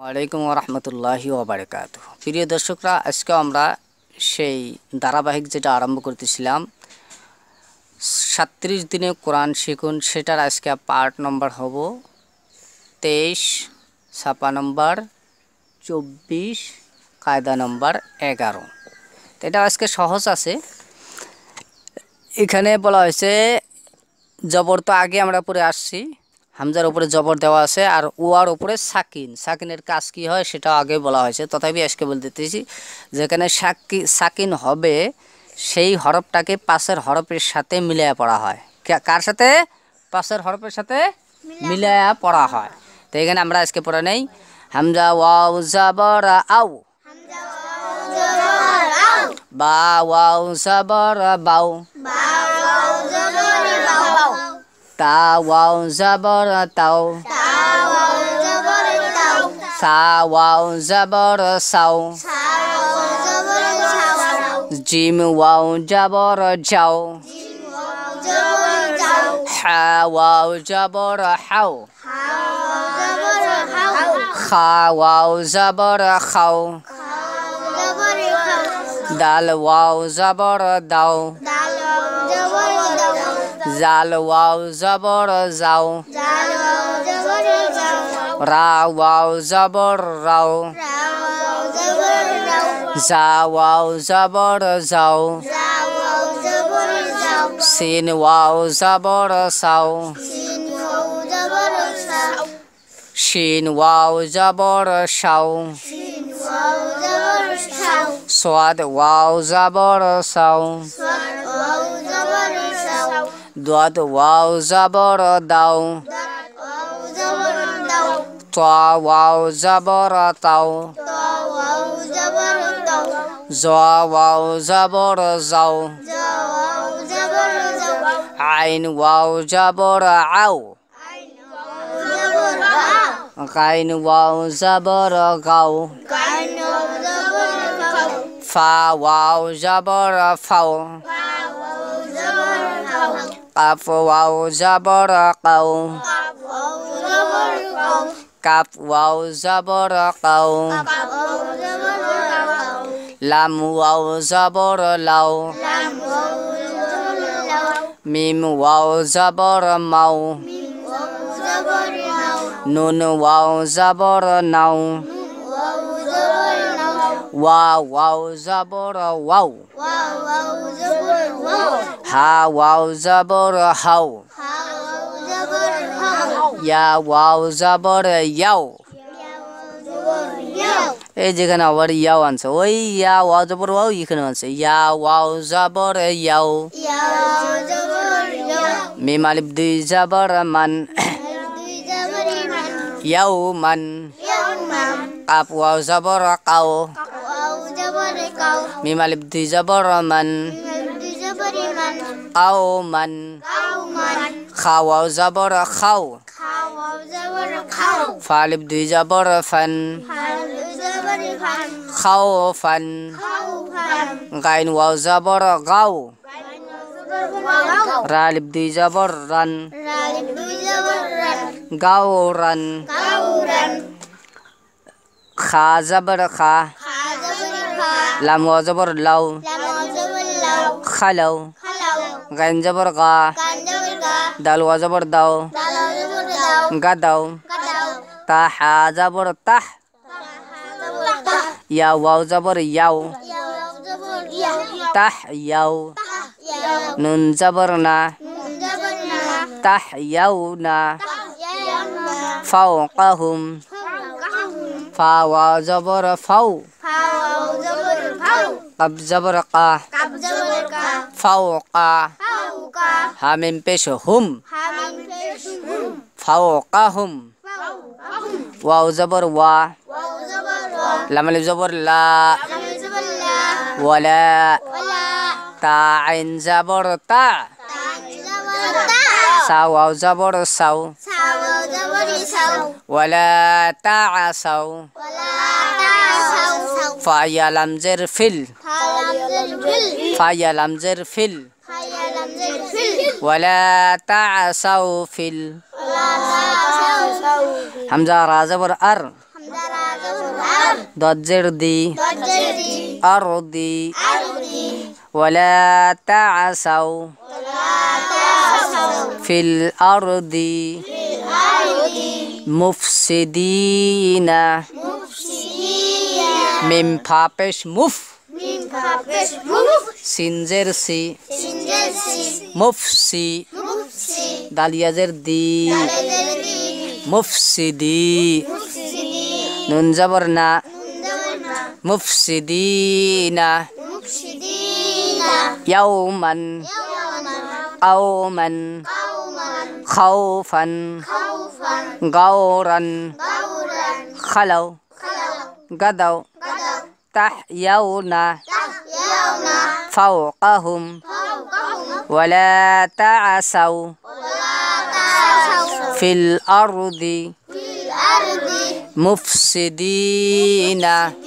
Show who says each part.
Speaker 1: ওয়ালাইকুম রহমতুল্লাহি ওবরকাত প্রিয় দর্শকরা আজকে আমরা সেই ধারাবাহিক যেটা আরম্ভ করতেছিলাম সাত্রিশ দিনে কোরআন শিখুন সেটার আজকে পার্ট নম্বর হব তেইশ ছাপা নম্বর চব্বিশ কায়দা নম্বর এগারো এটা আজকে সহজ আছে এখানে বলা হয়েছে জবর তো আগে আমরা পরে আসছি হামজার উপরে জবর দেওয়া আছে আর ওয়ার উপরে সাকিন সাকিনের কাজ কি হয় সেটা আগে বলা হয়েছে তথাপি আজকে বলতেছি যেখানে সাকি সাকিন হবে সেই হরফটাকে পাশের হরফের সাথে মিলায়া পড়া হয় কার সাথে পাশের হরফের সাথে মিলায়া পড়া হয় তো এখানে আমরা আজকে পড়ে নেই হামজা ওয়াউ জাবর আউ বা ওয়াউ জাবর বাউ বা تاواو زبر تاو تاواو زبر تاو ساواو زبر ساو ساواو زبر ساو جيم واو جبر جاو جيم واو جبر جاو حاواو جبر زبر خاو دال واو زبر داو Zaluau zaborozau.
Speaker 2: zau zaborozau.
Speaker 1: Rawau zaborau. Rawau zaborau. zau zaborozau. zabor zaborozau. Sinuau zaborosau. Sinuau zaborosau. Shinuau zaborosau. Shinuau zaborosau. Swadwau Dado wow zaborodau. Tua wow zaborodau. Zoa wow zaborozau. Ain wow zaborau. Ain wow zaborogau. Fa wow zaborafau. Fa قاف واو زبر قو قاف واو زبر قو لام واو زبر لو ميم واو زبر مو نون واو زبر نو Wow, wow, zaboro, wow. Wow, wow, zaboro, wow. Ha, wow, zaboro, how. Ha, wow, zaboro, how. Ya, wow, zaboro, ya, wow, যেখানে আবার ya আনছে ওই ya wow জবর wow এখানে আনছে ইয়া ওয়াও জবর ইয়াও মে মালিব দুই man, ya man, man wow wow জবর কাও Mim alif di jabor man. Kau man. Kau jabor khaw. Falib di jabor fan. Khaw fan. Gain waw jabor gaw. Ralib di jabor ran. Gauran. Kha jabor kha. لام وزبر لو خلو غين زبر غا دال وزبر دو غدو تح زبر تح يا واو زبر يو تح يو نون زبر نا تح يو نا فوقهم فا واو زبر فو أو قبز برقة قبز برقة فوق فوق همين بيش هم
Speaker 2: همين بيش هم
Speaker 1: فوقهم فوقهم واو زبر وا واو زبر وا لم الف زبر لا لم الف زبر لا ولا ولا تاع زبر تاع ساو او زبر ساو ساو
Speaker 2: او زبر ساو
Speaker 1: ولا تعسوا ولا تعسوا فايا لمزر فل فايا لمزر فل ولا تعسوا فل حمزه را زبر ار دي زر دي ارضي ولا تعسوا في الأرض في
Speaker 2: الأرض
Speaker 1: مفسدين مفسدين من بابش مف
Speaker 2: من بابش
Speaker 1: مف سينجرسي سينجرسي مفسي مفسي داليازر دي مفسدي ننجبرنا مفسدين
Speaker 2: مفسدين
Speaker 1: يوما يوما قوما خوفا خوفا غورا خلو غدوا تحيون فوقهم ولا تعسوا في الأرض مفسدين